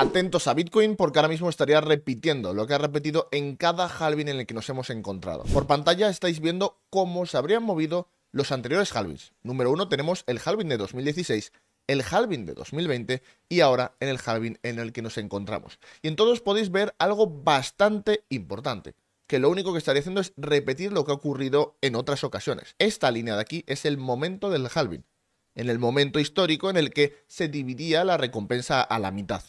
atentos a Bitcoin porque ahora mismo estaría repitiendo lo que ha repetido en cada halving en el que nos hemos encontrado. Por pantalla estáis viendo cómo se habrían movido los anteriores halvings. Número uno tenemos el halving de 2016, el halving de 2020 y ahora en el halving en el que nos encontramos. Y en todos podéis ver algo bastante importante que lo único que estaría haciendo es repetir lo que ha ocurrido en otras ocasiones. Esta línea de aquí es el momento del halving, en el momento histórico en el que se dividía la recompensa a la mitad.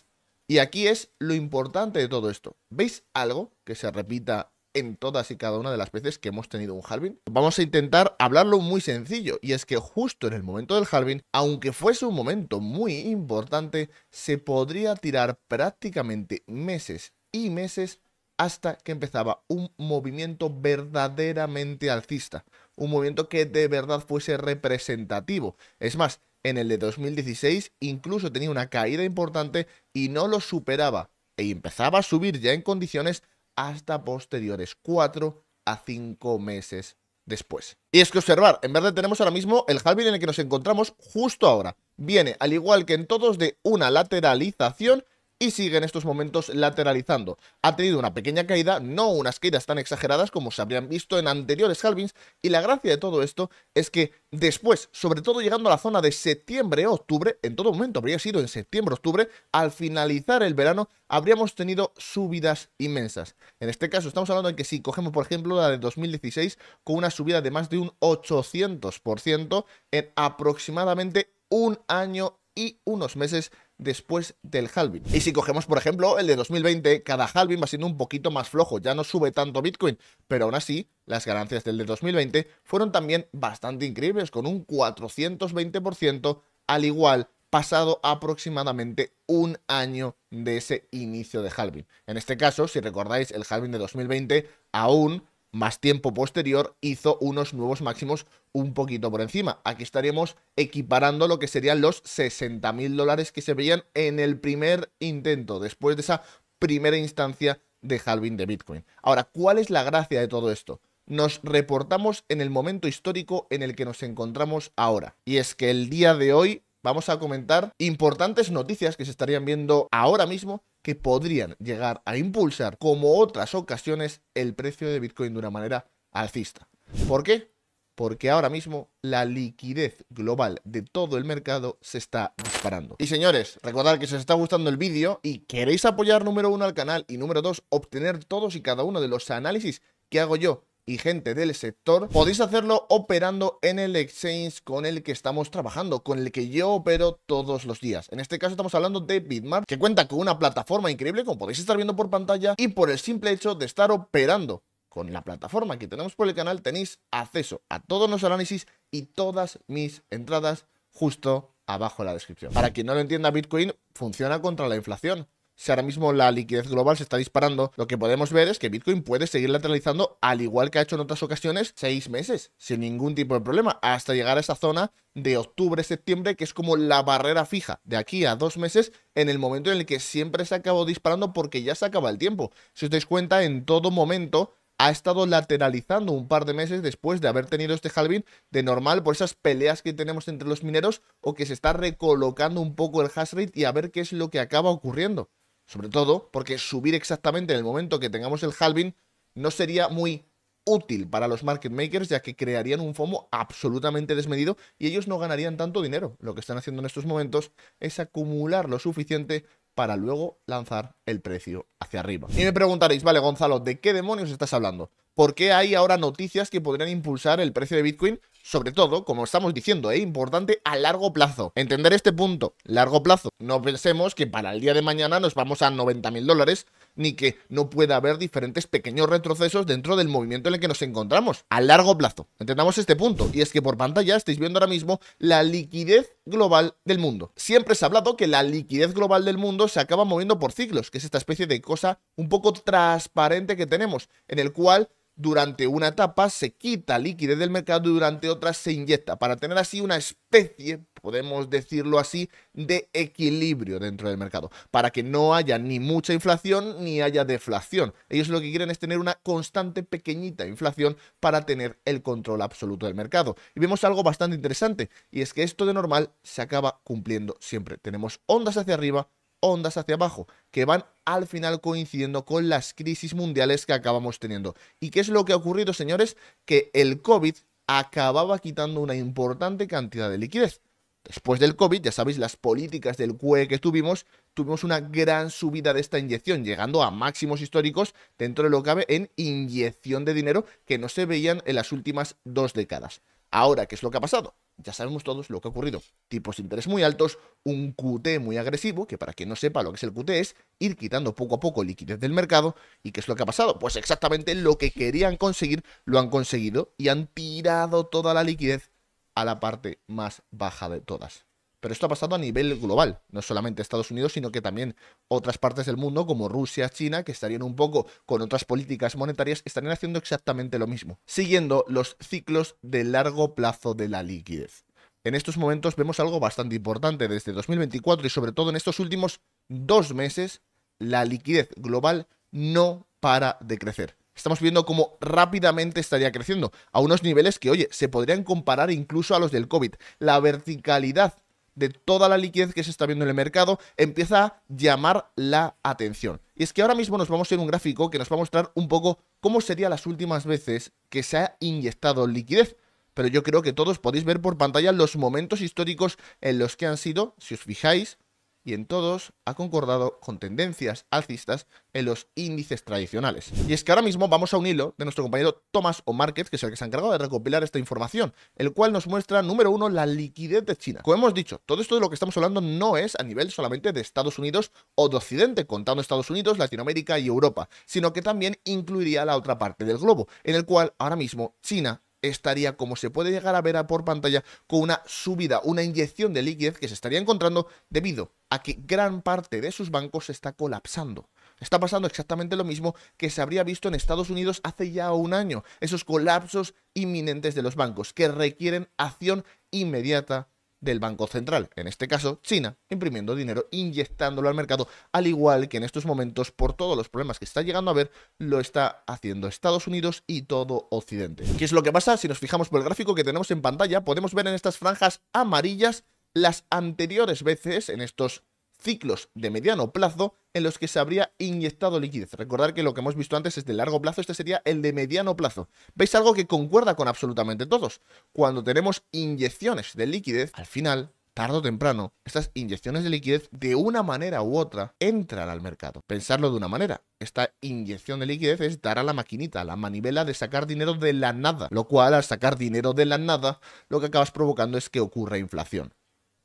Y aquí es lo importante de todo esto. ¿Veis algo que se repita en todas y cada una de las veces que hemos tenido un halving? Vamos a intentar hablarlo muy sencillo, y es que justo en el momento del halving, aunque fuese un momento muy importante, se podría tirar prácticamente meses y meses hasta que empezaba un movimiento verdaderamente alcista, un movimiento que de verdad fuese representativo. Es más, en el de 2016, incluso tenía una caída importante y no lo superaba, e empezaba a subir ya en condiciones hasta posteriores, 4 a 5 meses después. Y es que observar, en verde tenemos ahora mismo el halving en el que nos encontramos justo ahora. Viene, al igual que en todos, de una lateralización y sigue en estos momentos lateralizando. Ha tenido una pequeña caída, no unas caídas tan exageradas como se habrían visto en anteriores halvings y la gracia de todo esto es que después, sobre todo llegando a la zona de septiembre-octubre, en todo momento habría sido en septiembre-octubre, al finalizar el verano habríamos tenido subidas inmensas. En este caso estamos hablando de que si cogemos por ejemplo la de 2016 con una subida de más de un 800% en aproximadamente un año y unos meses después del halving. Y si cogemos, por ejemplo, el de 2020, cada halving va siendo un poquito más flojo, ya no sube tanto Bitcoin, pero aún así, las ganancias del de 2020 fueron también bastante increíbles, con un 420%, al igual pasado aproximadamente un año de ese inicio de halving. En este caso, si recordáis, el halving de 2020 aún más tiempo posterior, hizo unos nuevos máximos un poquito por encima. Aquí estaríamos equiparando lo que serían los 60 mil dólares que se veían en el primer intento, después de esa primera instancia de halving de Bitcoin. Ahora, ¿cuál es la gracia de todo esto? Nos reportamos en el momento histórico en el que nos encontramos ahora. Y es que el día de hoy vamos a comentar importantes noticias que se estarían viendo ahora mismo que podrían llegar a impulsar, como otras ocasiones, el precio de Bitcoin de una manera alcista. ¿Por qué? Porque ahora mismo la liquidez global de todo el mercado se está disparando. Y señores, recordad que si os está gustando el vídeo y queréis apoyar número uno al canal y número dos, obtener todos y cada uno de los análisis que hago yo y gente del sector, podéis hacerlo operando en el exchange con el que estamos trabajando, con el que yo opero todos los días. En este caso estamos hablando de Bitmart, que cuenta con una plataforma increíble, como podéis estar viendo por pantalla, y por el simple hecho de estar operando con la plataforma que tenemos por el canal, tenéis acceso a todos los análisis y todas mis entradas justo abajo en la descripción. Para quien no lo entienda, Bitcoin funciona contra la inflación si ahora mismo la liquidez global se está disparando, lo que podemos ver es que Bitcoin puede seguir lateralizando al igual que ha hecho en otras ocasiones seis meses, sin ningún tipo de problema, hasta llegar a esa zona de octubre-septiembre, que es como la barrera fija de aquí a dos meses, en el momento en el que siempre se acabó disparando porque ya se acaba el tiempo. Si os dais cuenta, en todo momento ha estado lateralizando un par de meses después de haber tenido este halving de normal por esas peleas que tenemos entre los mineros o que se está recolocando un poco el hash rate y a ver qué es lo que acaba ocurriendo. Sobre todo porque subir exactamente en el momento que tengamos el halving no sería muy útil para los market makers, ya que crearían un FOMO absolutamente desmedido y ellos no ganarían tanto dinero. Lo que están haciendo en estos momentos es acumular lo suficiente para luego lanzar el precio hacia arriba. Y me preguntaréis, vale, Gonzalo, ¿de qué demonios estás hablando? ¿Por qué hay ahora noticias que podrían impulsar el precio de Bitcoin sobre todo, como estamos diciendo, es importante a largo plazo. Entender este punto, largo plazo. No pensemos que para el día de mañana nos vamos a 90.000 dólares, ni que no pueda haber diferentes pequeños retrocesos dentro del movimiento en el que nos encontramos. A largo plazo. Entendamos este punto. Y es que por pantalla estáis viendo ahora mismo la liquidez global del mundo. Siempre se ha hablado que la liquidez global del mundo se acaba moviendo por ciclos, que es esta especie de cosa un poco transparente que tenemos, en el cual durante una etapa, se quita liquidez del mercado y durante otra se inyecta, para tener así una especie, podemos decirlo así, de equilibrio dentro del mercado, para que no haya ni mucha inflación ni haya deflación. Ellos lo que quieren es tener una constante pequeñita inflación para tener el control absoluto del mercado. Y vemos algo bastante interesante, y es que esto de normal se acaba cumpliendo siempre. Tenemos ondas hacia arriba, ondas hacia abajo, que van al final coincidiendo con las crisis mundiales que acabamos teniendo. ¿Y qué es lo que ha ocurrido, señores? Que el COVID acababa quitando una importante cantidad de liquidez. Después del COVID, ya sabéis, las políticas del QE que tuvimos, tuvimos una gran subida de esta inyección, llegando a máximos históricos dentro de lo que cabe en inyección de dinero que no se veían en las últimas dos décadas. Ahora, ¿qué es lo que ha pasado? Ya sabemos todos lo que ha ocurrido. Tipos de interés muy altos, un QT muy agresivo, que para quien no sepa lo que es el QT es ir quitando poco a poco liquidez del mercado. ¿Y qué es lo que ha pasado? Pues exactamente lo que querían conseguir, lo han conseguido y han tirado toda la liquidez a la parte más baja de todas. Pero esto ha pasado a nivel global, no solamente Estados Unidos, sino que también otras partes del mundo, como Rusia, China, que estarían un poco con otras políticas monetarias, estarían haciendo exactamente lo mismo, siguiendo los ciclos de largo plazo de la liquidez. En estos momentos vemos algo bastante importante desde 2024 y sobre todo en estos últimos dos meses, la liquidez global no para de crecer estamos viendo cómo rápidamente estaría creciendo, a unos niveles que, oye, se podrían comparar incluso a los del COVID. La verticalidad de toda la liquidez que se está viendo en el mercado, empieza a llamar la atención. Y es que ahora mismo nos vamos a ir un gráfico que nos va a mostrar un poco cómo serían las últimas veces que se ha inyectado liquidez. Pero yo creo que todos podéis ver por pantalla los momentos históricos en los que han sido, si os fijáis, y en todos ha concordado con tendencias alcistas en los índices tradicionales. Y es que ahora mismo vamos a un hilo de nuestro compañero Thomas O'Market, que es el que se ha encargado de recopilar esta información, el cual nos muestra, número uno, la liquidez de China. Como hemos dicho, todo esto de lo que estamos hablando no es a nivel solamente de Estados Unidos o de Occidente, contando Estados Unidos, Latinoamérica y Europa, sino que también incluiría la otra parte del globo, en el cual ahora mismo China estaría, como se puede llegar a ver a por pantalla, con una subida, una inyección de liquidez que se estaría encontrando debido a que gran parte de sus bancos se está colapsando. Está pasando exactamente lo mismo que se habría visto en Estados Unidos hace ya un año, esos colapsos inminentes de los bancos que requieren acción inmediata del Banco Central, en este caso China, imprimiendo dinero, inyectándolo al mercado, al igual que en estos momentos, por todos los problemas que está llegando a ver, lo está haciendo Estados Unidos y todo Occidente. ¿Qué es lo que pasa? Si nos fijamos por el gráfico que tenemos en pantalla, podemos ver en estas franjas amarillas las anteriores veces, en estos ciclos de mediano plazo en los que se habría inyectado liquidez. Recordar que lo que hemos visto antes es de largo plazo, este sería el de mediano plazo. ¿Veis algo que concuerda con absolutamente todos? Cuando tenemos inyecciones de liquidez, al final tarde o temprano, estas inyecciones de liquidez de una manera u otra entran al mercado. Pensarlo de una manera, esta inyección de liquidez es dar a la maquinita, a la manivela de sacar dinero de la nada, lo cual al sacar dinero de la nada, lo que acabas provocando es que ocurra inflación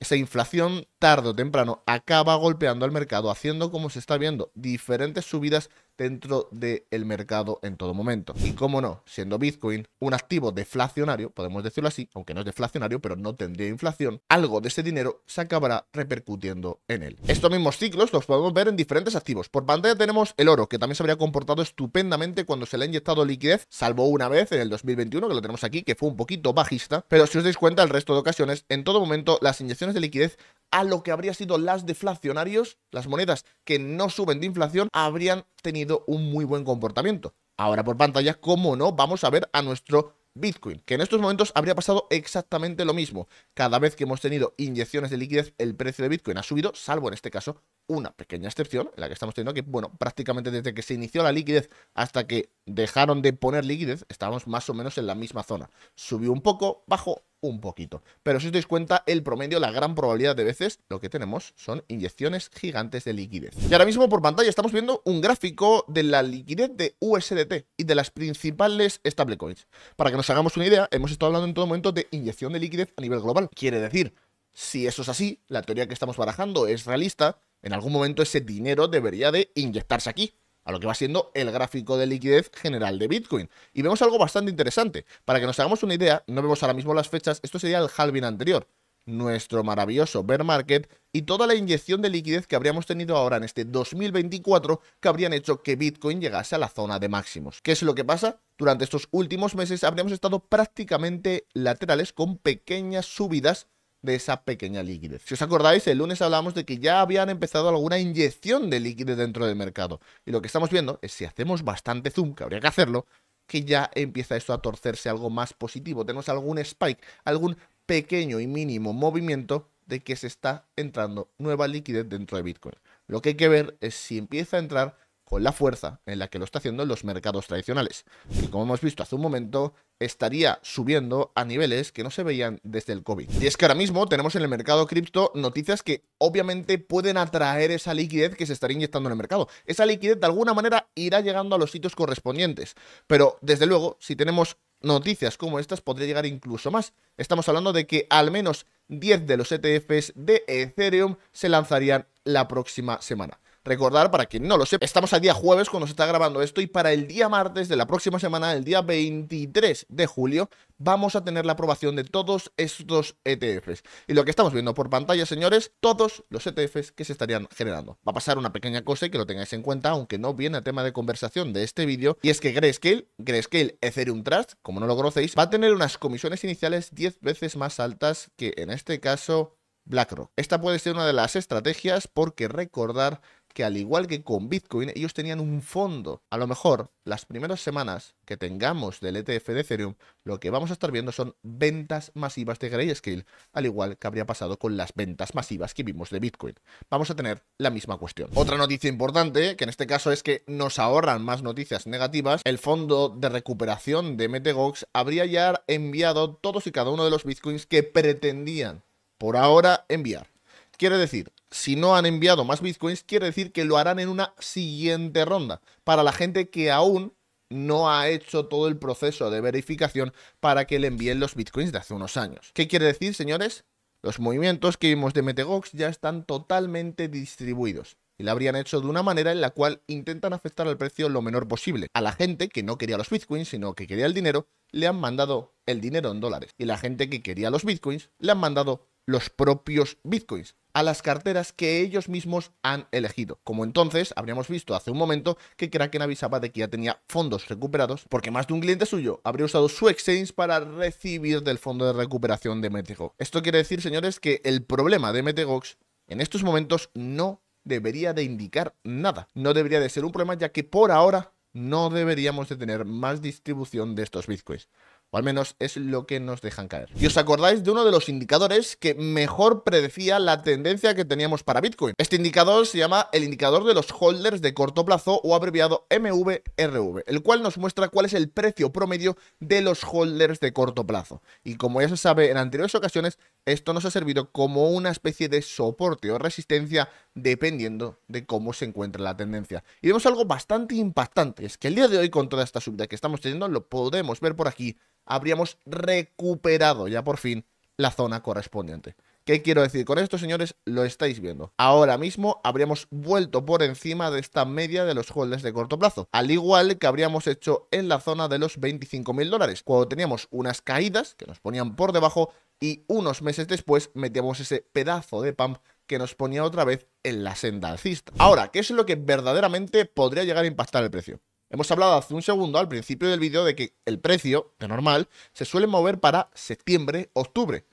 esa inflación tarde o temprano acaba golpeando al mercado, haciendo como se está viendo diferentes subidas dentro del mercado en todo momento. Y como no, siendo Bitcoin un activo deflacionario, podemos decirlo así, aunque no es deflacionario, pero no tendría inflación, algo de ese dinero se acabará repercutiendo en él. Estos mismos ciclos los podemos ver en diferentes activos. Por pantalla tenemos el oro, que también se habría comportado estupendamente cuando se le ha inyectado liquidez, salvo una vez en el 2021, que lo tenemos aquí, que fue un poquito bajista, pero si os dais cuenta, el resto de ocasiones, en todo momento, las inyecciones de liquidez a lo que habría sido las deflacionarios, las monedas que no suben de inflación, habrían tenido un muy buen comportamiento. Ahora por pantalla, como no, vamos a ver a nuestro Bitcoin, que en estos momentos habría pasado exactamente lo mismo. Cada vez que hemos tenido inyecciones de liquidez, el precio de Bitcoin ha subido, salvo en este caso una pequeña excepción, en la que estamos teniendo que, bueno, prácticamente desde que se inició la liquidez hasta que dejaron de poner liquidez, estábamos más o menos en la misma zona. Subió un poco, bajó un poquito. Pero si os dais cuenta, el promedio, la gran probabilidad de veces, lo que tenemos son inyecciones gigantes de liquidez. Y ahora mismo por pantalla estamos viendo un gráfico de la liquidez de USDT y de las principales stablecoins. Para que nos hagamos una idea, hemos estado hablando en todo momento de inyección de liquidez a nivel global. Quiere decir, si eso es así, la teoría que estamos barajando es realista, en algún momento ese dinero debería de inyectarse aquí, a lo que va siendo el gráfico de liquidez general de Bitcoin. Y vemos algo bastante interesante. Para que nos hagamos una idea, no vemos ahora mismo las fechas, esto sería el halving anterior, nuestro maravilloso bear market y toda la inyección de liquidez que habríamos tenido ahora en este 2024 que habrían hecho que Bitcoin llegase a la zona de máximos. ¿Qué es lo que pasa? Durante estos últimos meses habríamos estado prácticamente laterales con pequeñas subidas de esa pequeña liquidez. Si os acordáis, el lunes hablamos de que ya habían empezado alguna inyección de liquidez dentro del mercado. Y lo que estamos viendo es si hacemos bastante zoom, que habría que hacerlo, que ya empieza esto a torcerse algo más positivo. Tenemos algún spike, algún pequeño y mínimo movimiento de que se está entrando nueva liquidez dentro de Bitcoin. Lo que hay que ver es si empieza a entrar la fuerza en la que lo está haciendo en los mercados tradicionales, y como hemos visto hace un momento, estaría subiendo a niveles que no se veían desde el COVID. Y es que ahora mismo tenemos en el mercado cripto noticias que obviamente pueden atraer esa liquidez que se estaría inyectando en el mercado. Esa liquidez de alguna manera irá llegando a los sitios correspondientes, pero desde luego, si tenemos noticias como estas, podría llegar incluso más. Estamos hablando de que al menos 10 de los ETFs de Ethereum se lanzarían la próxima semana. Recordar, para quien no lo sepa, estamos al día jueves cuando se está grabando esto y para el día martes de la próxima semana, el día 23 de julio, vamos a tener la aprobación de todos estos ETFs. Y lo que estamos viendo por pantalla, señores, todos los ETFs que se estarían generando. Va a pasar una pequeña cosa y que lo tengáis en cuenta, aunque no viene a tema de conversación de este vídeo, y es que Grayscale, Grayscale Ethereum Trust, como no lo conocéis, va a tener unas comisiones iniciales 10 veces más altas que en este caso BlackRock. Esta puede ser una de las estrategias porque recordar que al igual que con Bitcoin, ellos tenían un fondo. A lo mejor las primeras semanas que tengamos del ETF de Ethereum, lo que vamos a estar viendo son ventas masivas de Grayscale, al igual que habría pasado con las ventas masivas que vimos de Bitcoin. Vamos a tener la misma cuestión. Otra noticia importante, que en este caso es que nos ahorran más noticias negativas, el fondo de recuperación de MTGOX habría ya enviado todos y cada uno de los Bitcoins que pretendían por ahora enviar. Quiere decir, si no han enviado más bitcoins, quiere decir que lo harán en una siguiente ronda. Para la gente que aún no ha hecho todo el proceso de verificación para que le envíen los bitcoins de hace unos años. ¿Qué quiere decir, señores? Los movimientos que vimos de MeteGox ya están totalmente distribuidos y lo habrían hecho de una manera en la cual intentan afectar al precio lo menor posible. A la gente que no quería los bitcoins, sino que quería el dinero, le han mandado el dinero en dólares. Y la gente que quería los bitcoins, le han mandado los propios bitcoins a las carteras que ellos mismos han elegido. Como entonces, habríamos visto hace un momento que Kraken avisaba de que ya tenía fondos recuperados, porque más de un cliente suyo habría usado su exchange para recibir del fondo de recuperación de Metegox. Esto quiere decir, señores, que el problema de Metegox en estos momentos no debería de indicar nada. No debería de ser un problema, ya que por ahora no deberíamos de tener más distribución de estos bitcoins. O al menos es lo que nos dejan caer. Y os acordáis de uno de los indicadores que mejor predecía la tendencia que teníamos para Bitcoin. Este indicador se llama el indicador de los holders de corto plazo o abreviado MVRV, el cual nos muestra cuál es el precio promedio de los holders de corto plazo. Y como ya se sabe en anteriores ocasiones, esto nos ha servido como una especie de soporte o resistencia dependiendo de cómo se encuentra la tendencia. Y vemos algo bastante impactante, es que el día de hoy con toda esta subida que estamos teniendo, lo podemos ver por aquí, habríamos recuperado ya por fin la zona correspondiente. ¿Qué quiero decir? Con esto, señores, lo estáis viendo. Ahora mismo habríamos vuelto por encima de esta media de los holders de corto plazo, al igual que habríamos hecho en la zona de los 25.000 dólares, cuando teníamos unas caídas que nos ponían por debajo y unos meses después metíamos ese pedazo de pump que nos ponía otra vez en la senda alcista. Ahora, ¿qué es lo que verdaderamente podría llegar a impactar el precio? Hemos hablado hace un segundo al principio del vídeo de que el precio, de normal, se suele mover para septiembre, octubre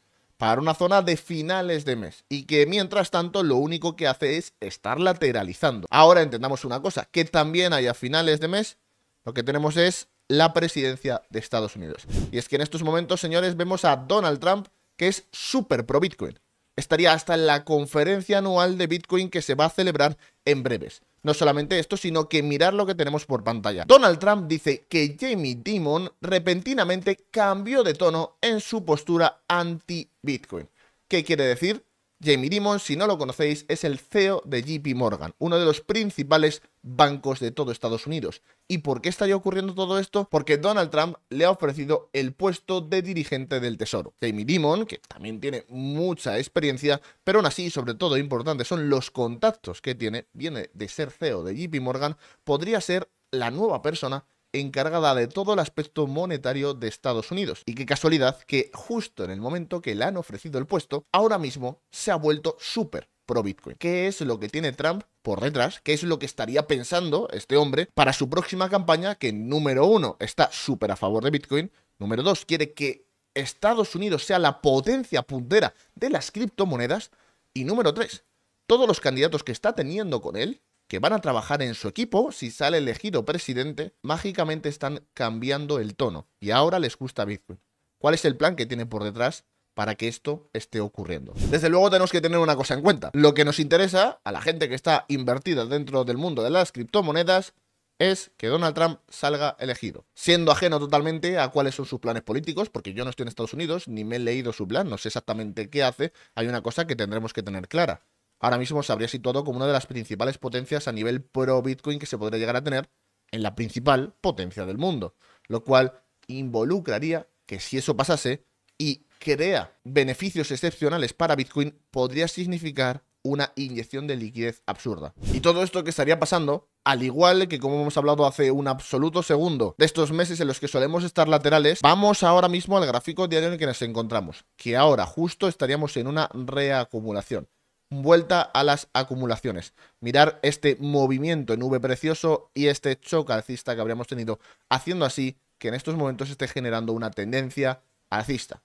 para una zona de finales de mes y que mientras tanto lo único que hace es estar lateralizando. Ahora entendamos una cosa, que también hay a finales de mes, lo que tenemos es la presidencia de Estados Unidos. Y es que en estos momentos, señores, vemos a Donald Trump que es súper pro Bitcoin. Estaría hasta en la conferencia anual de Bitcoin que se va a celebrar en breves. No solamente esto, sino que mirar lo que tenemos por pantalla. Donald Trump dice que Jamie Dimon repentinamente cambió de tono en su postura anti-Bitcoin. ¿Qué quiere decir? Jamie Dimon, si no lo conocéis, es el CEO de JP Morgan, uno de los principales bancos de todo Estados Unidos. ¿Y por qué estaría ocurriendo todo esto? Porque Donald Trump le ha ofrecido el puesto de dirigente del Tesoro. Jamie Dimon, que también tiene mucha experiencia, pero aún así, sobre todo importante, son los contactos que tiene, viene de ser CEO de JP Morgan, podría ser la nueva persona encargada de todo el aspecto monetario de Estados Unidos. Y qué casualidad que justo en el momento que le han ofrecido el puesto, ahora mismo se ha vuelto súper pro Bitcoin. ¿Qué es lo que tiene Trump por detrás? ¿Qué es lo que estaría pensando este hombre para su próxima campaña que número uno está súper a favor de Bitcoin, número dos quiere que Estados Unidos sea la potencia puntera de las criptomonedas y número tres, todos los candidatos que está teniendo con él que van a trabajar en su equipo si sale elegido presidente, mágicamente están cambiando el tono y ahora les gusta Bitcoin. ¿Cuál es el plan que tiene por detrás? para que esto esté ocurriendo. Desde luego tenemos que tener una cosa en cuenta. Lo que nos interesa a la gente que está invertida dentro del mundo de las criptomonedas es que Donald Trump salga elegido, siendo ajeno totalmente a cuáles son sus planes políticos, porque yo no estoy en Estados Unidos, ni me he leído su plan, no sé exactamente qué hace, hay una cosa que tendremos que tener clara ahora mismo se habría situado como una de las principales potencias a nivel pro Bitcoin que se podría llegar a tener en la principal potencia del mundo, lo cual involucraría que si eso pasase y crea beneficios excepcionales para Bitcoin, podría significar una inyección de liquidez absurda. Y todo esto que estaría pasando, al igual que como hemos hablado hace un absoluto segundo de estos meses en los que solemos estar laterales, vamos ahora mismo al gráfico diario en el que nos encontramos, que ahora justo estaríamos en una reacumulación vuelta a las acumulaciones. Mirar este movimiento en V precioso y este choque alcista que habríamos tenido, haciendo así que en estos momentos esté generando una tendencia alcista.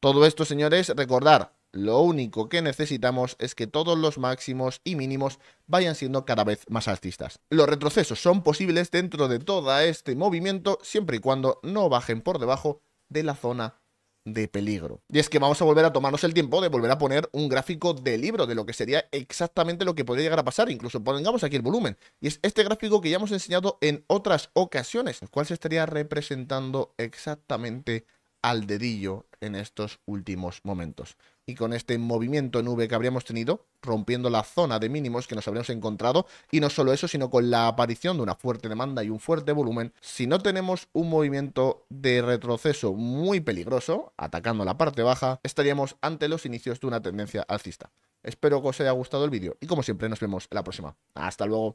Todo esto, señores, recordar, lo único que necesitamos es que todos los máximos y mínimos vayan siendo cada vez más alcistas. Los retrocesos son posibles dentro de todo este movimiento siempre y cuando no bajen por debajo de la zona de peligro. Y es que vamos a volver a tomarnos el tiempo de volver a poner un gráfico de libro, de lo que sería exactamente lo que podría llegar a pasar. Incluso pongamos aquí el volumen. Y es este gráfico que ya hemos enseñado en otras ocasiones, el cual se estaría representando exactamente al dedillo en estos últimos momentos. Y con este movimiento en que habríamos tenido, rompiendo la zona de mínimos que nos habríamos encontrado, y no solo eso, sino con la aparición de una fuerte demanda y un fuerte volumen, si no tenemos un movimiento de retroceso muy peligroso, atacando la parte baja, estaríamos ante los inicios de una tendencia alcista. Espero que os haya gustado el vídeo y como siempre nos vemos la próxima. Hasta luego.